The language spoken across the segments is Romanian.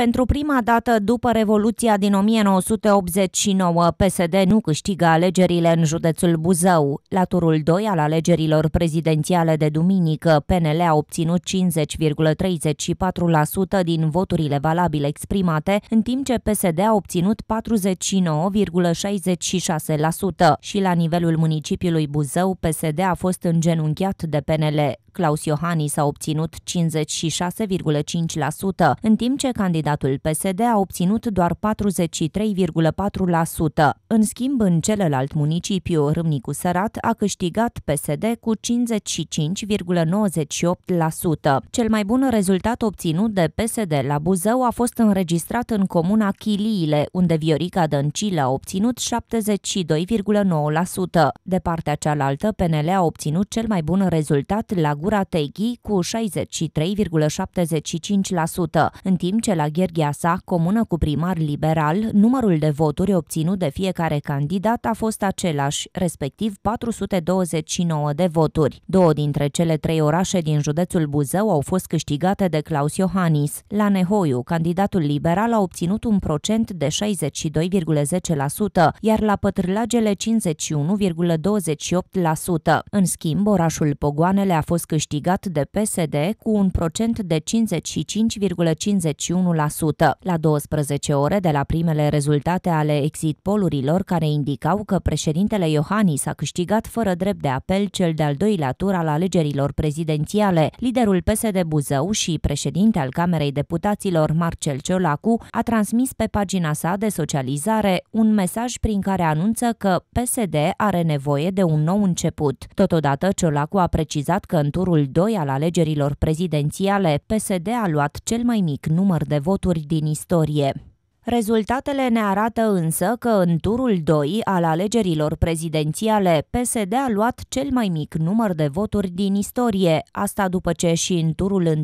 Pentru prima dată după Revoluția din 1989, PSD nu câștigă alegerile în județul Buzău. La turul 2 al alegerilor prezidențiale de duminică, PNL a obținut 50,34% din voturile valabile exprimate, în timp ce PSD a obținut 49,66% și la nivelul municipiului Buzău, PSD a fost îngenunchiat de PNL. Claus Iohannis a obținut 56,5%, în timp ce candidatul PSD a obținut doar 43,4%. În schimb, în celălalt municipiu, Râmnicu Sărat a câștigat PSD cu 55,98%. Cel mai bun rezultat obținut de PSD la Buzău a fost înregistrat în comuna Chiliile, unde Viorica Dăncilă a obținut 72,9%. De partea cealaltă, PNL a obținut cel mai bun rezultat la Teghi cu 63,75%, în timp ce la sa, comună cu primar liberal, numărul de voturi obținut de fiecare candidat a fost același, respectiv 429 de voturi. Două dintre cele trei orașe din județul Buzău au fost câștigate de Claus Iohannis. La Nehoiu, candidatul liberal a obținut un procent de 62,10%, iar la Pătrlagele 51,28%. În schimb, orașul Pogoanele a fost câștigat de PSD cu un procent de 55,51%. La 12 ore de la primele rezultate ale exit polurilor care indicau că președintele Iohannis a câștigat fără drept de apel cel de-al doilea tur al alegerilor prezidențiale, liderul PSD Buzău și președinte al Camerei Deputaților Marcel Ciolacu a transmis pe pagina sa de socializare un mesaj prin care anunță că PSD are nevoie de un nou început. Totodată, Ciolacu a precizat că în tur turul 2 al alegerilor prezidențiale, PSD a luat cel mai mic număr de voturi din istorie. Rezultatele ne arată însă că în turul 2 al alegerilor prezidențiale, PSD a luat cel mai mic număr de voturi din istorie, asta după ce și în turul 1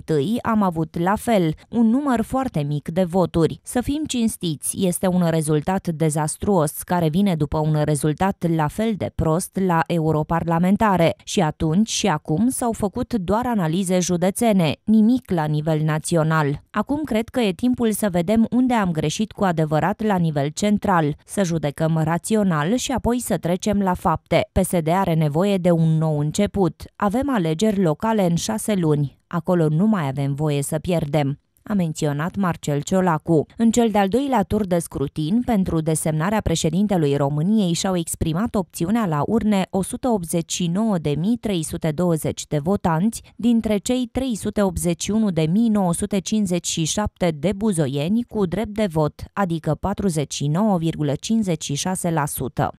am avut la fel, un număr foarte mic de voturi. Să fim cinstiți, este un rezultat dezastruos care vine după un rezultat la fel de prost la europarlamentare și atunci și acum s-au făcut doar analize județene, nimic la nivel național. Acum cred că e timpul să vedem unde am greșit hotărât cu adevărat la nivel central, să judecăm rațional și apoi să trecem la fapte. PSD are nevoie de un nou început. Avem alegeri locale în șase luni. Acolo nu mai avem voie să pierdem a menționat Marcel Ciolacu. În cel de-al doilea tur de scrutin, pentru desemnarea președintelui României și-au exprimat opțiunea la urne 189.320 de votanți, dintre cei 381.957 de buzoieni cu drept de vot, adică 49,56%.